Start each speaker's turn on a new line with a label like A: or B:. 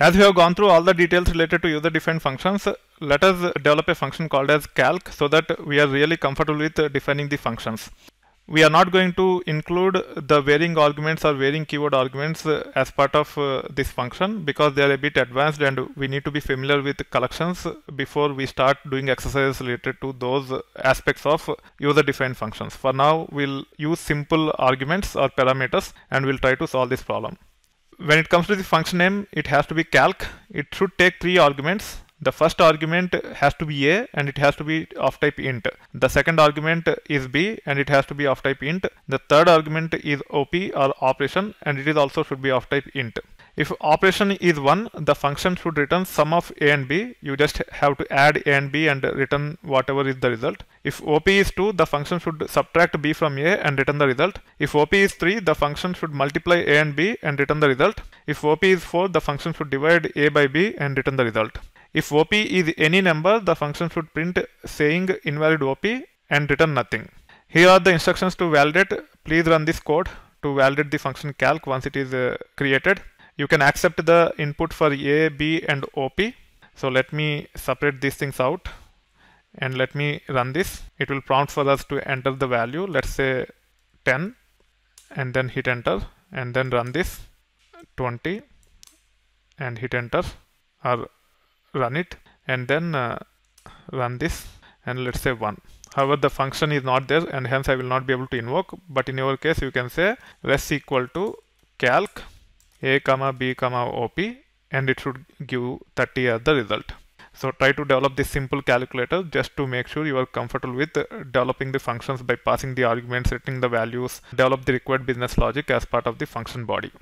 A: As we have gone through all the details related to user-defined functions, let us develop a function called as calc so that we are really comfortable with defining the functions. We are not going to include the varying arguments or varying keyword arguments uh, as part of uh, this function because they are a bit advanced and we need to be familiar with collections before we start doing exercises related to those aspects of user-defined functions. For now, we'll use simple arguments or parameters and we'll try to solve this problem when it comes to the function name, it has to be calc. It should take three arguments. The first argument has to be a and it has to be of type int. The second argument is b and it has to be of type int. The third argument is op or operation and it is also should be of type int. If operation is 1, the function should return sum of a and b. You just have to add a and b and return whatever is the result. If op is 2, the function should subtract b from a and return the result. If op is 3, the function should multiply a and b and return the result. If op is 4, the function should divide a by b and return the result. If op is any number, the function should print saying invalid op and return nothing. Here are the instructions to validate. Please run this code to validate the function calc once it is uh, created. You can accept the input for A, B and OP. So let me separate these things out and let me run this. It will prompt for us to enter the value. Let's say 10 and then hit enter and then run this 20 and hit enter or run it and then uh, run this and let's say 1 however the function is not there and hence I will not be able to invoke but in your case you can say less equal to calc a comma b comma op and it should give 30 as the result. So try to develop this simple calculator just to make sure you are comfortable with developing the functions by passing the arguments, setting the values, develop the required business logic as part of the function body.